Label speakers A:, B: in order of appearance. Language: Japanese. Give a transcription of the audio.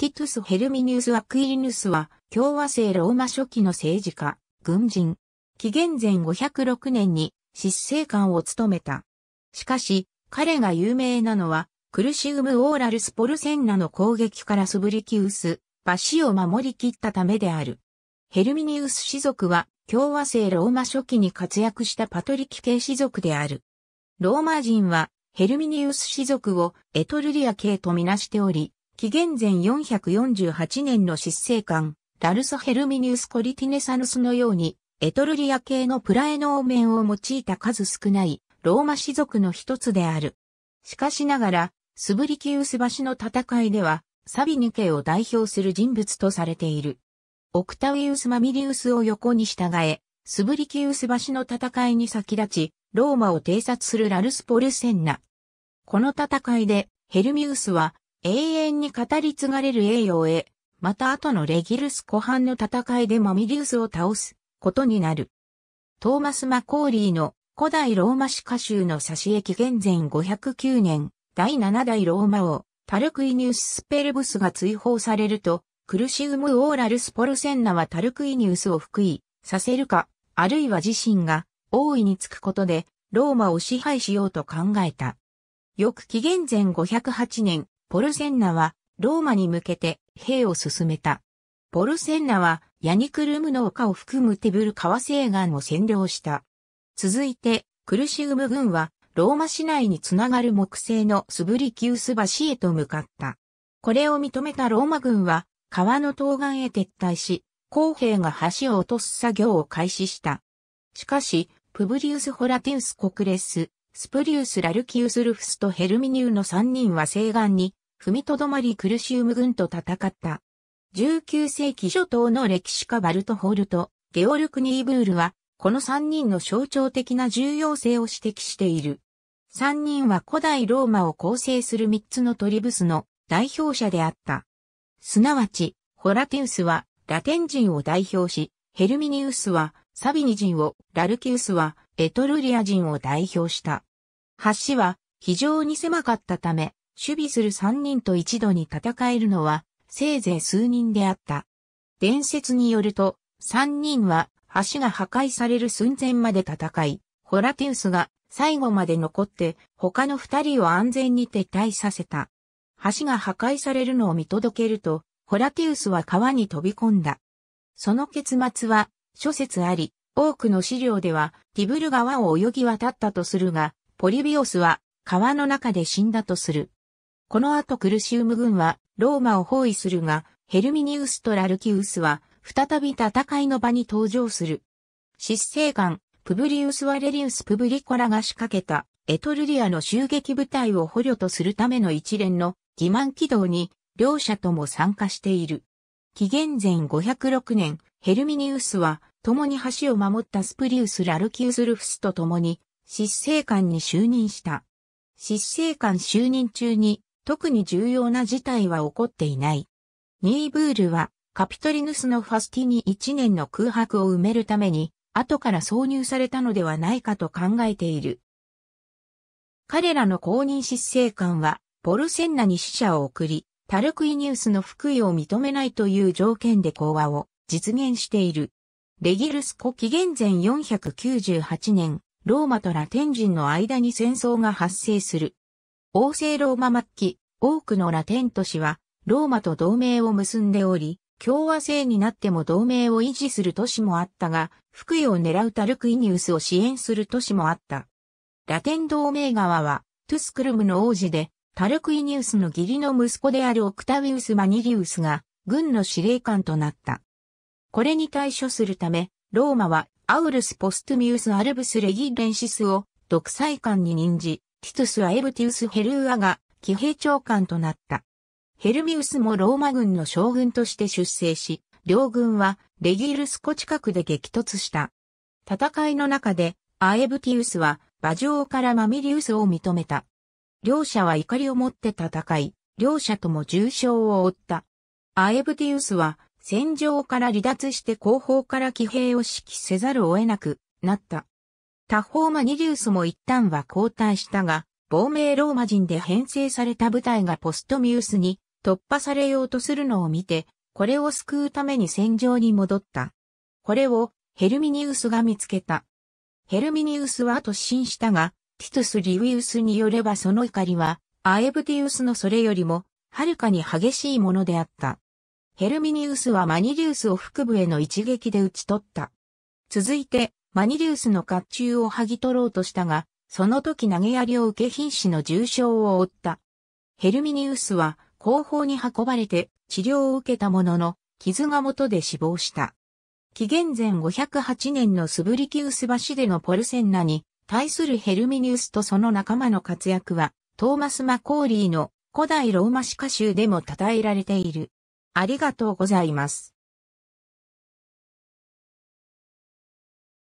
A: ティトゥス・ヘルミニウス・アクイリヌスは、共和制ローマ初期の政治家、軍人。紀元前506年に、執政官を務めた。しかし、彼が有名なのは、クルシウム・オーラルス・ポルセンナの攻撃からスブリキウス、バシを守り切ったためである。ヘルミニウス氏族は、共和制ローマ初期に活躍したパトリキ系氏族である。ローマ人は、ヘルミニウス氏族をエトルリア系とみなしており、紀元前448年の執政官、ラルス・ヘルミニウス・コリティネサヌスのように、エトルリア系のプラエノーメンを用いた数少ない、ローマ氏族の一つである。しかしながら、スブリキウス橋の戦いでは、サビニ家を代表する人物とされている。オクタウィウス・マミリウスを横に従え、スブリキウス橋の戦いに先立ち、ローマを偵察するラルス・ポルセンナ。この戦いで、ヘルミウスは、永遠に語り継がれる栄誉を得、また後のレギルス湖畔の戦いでマミリウスを倒すことになる。トーマス・マコーリーの古代ローマ史歌集のし絵紀元前509年、第7代ローマ王、タルクイニウス・スペルブスが追放されると、クルシウム・オーラルスポルセンナはタルクイニウスを復位させるか、あるいは自身が王位につくことで、ローマを支配しようと考えた。翌紀元前508年、ポルセンナはローマに向けて兵を進めた。ポルセンナはヤニクルムの丘を含むテブル川西岸を占領した。続いてクルシウム軍はローマ市内につながる木製のスブリキウス橋へと向かった。これを認めたローマ軍は川の東岸へ撤退し、公兵が橋を落とす作業を開始した。しかし、プブリウス・ホラティウス・コクレス、スプリウス・ラルキウス・ルフスとヘルミニウの3人は西岸に踏みとどまりクルシウム軍と戦った。19世紀初頭の歴史家バルトホールとゲオルク・ニーブールは、この3人の象徴的な重要性を指摘している。3人は古代ローマを構成する3つのトリブスの代表者であった。すなわち、ホラティウスはラテン人を代表し、ヘルミニウスはサビニ人を、ラルキウスはエトルリア人を代表した。橋は非常に狭かったため、守備する三人と一度に戦えるのは、せいぜい数人であった。伝説によると、三人は橋が破壊される寸前まで戦い、ホラテウスが最後まで残って他の二人を安全に撤退させた。橋が破壊されるのを見届けると、ホラテウスは川に飛び込んだ。その結末は諸説あり、多くの資料ではティブル川を泳ぎ渡ったとするが、ポリビオスは川の中で死んだとする。この後クルシウム軍はローマを包囲するが、ヘルミニウスとラルキウスは再び戦いの場に登場する。執政官、プブリウス・ワレリウス・プブリコラが仕掛けたエトルリアの襲撃部隊を捕虜とするための一連の欺瞞軌道に両者とも参加している。紀元前506年、ヘルミニウスは共に橋を守ったスプリウス・ラルキウス・ルフスと共に執政官に就任した。執政官就任中に特に重要な事態は起こっていない。ニーブールは、カピトリヌスのファスティに1年の空白を埋めるために、後から挿入されたのではないかと考えている。彼らの公認執政官は、ポルセンナに死者を送り、タルクイニウスの福位を認めないという条件で講和を実現している。レギルスコ紀元前498年、ローマとラテン人の間に戦争が発生する。王政ローマ末期、多くのラテン都市はローマと同盟を結んでおり、共和制になっても同盟を維持する都市もあったが、福井を狙うタルクイニウスを支援する都市もあった。ラテン同盟側は、トゥスクルムの王子で、タルクイニウスの義理の息子であるオクタウィウス・マニリウスが、軍の司令官となった。これに対処するため、ローマは、アウルス・ポストミウス・アルブス・レギレンシスを、独裁官に任じ、ティトゥス・アエブティウス・ヘルーアが、騎兵長官となった。ヘルミウスもローマ軍の将軍として出征し、両軍はレギルス湖近くで激突した。戦いの中でアエブティウスは馬上からマミリウスを認めた。両者は怒りを持って戦い、両者とも重傷を負った。アエブティウスは戦場から離脱して後方から騎兵を指揮せざるを得なくなった。他方マニリウスも一旦は交代したが、亡命ローマ人で編成された部隊がポストミウスに突破されようとするのを見て、これを救うために戦場に戻った。これをヘルミニウスが見つけた。ヘルミニウスは突進したが、ティトゥス・リウィウスによればその怒りは、アエブティウスのそれよりも、はるかに激しいものであった。ヘルミニウスはマニリウスを腹部への一撃で撃ち取った。続いて、マニリウスの甲冑を剥ぎ取ろうとしたが、その時投げ槍を受け瀕死の重傷を負った。ヘルミニウスは後方に運ばれて治療を受けたものの、傷が元で死亡した。紀元前508年のスブリキウス橋でのポルセンナに対するヘルミニウスとその仲間の活躍は、トーマス・マコーリーの古代ローマ史歌集でも称えられている。ありがとうございます。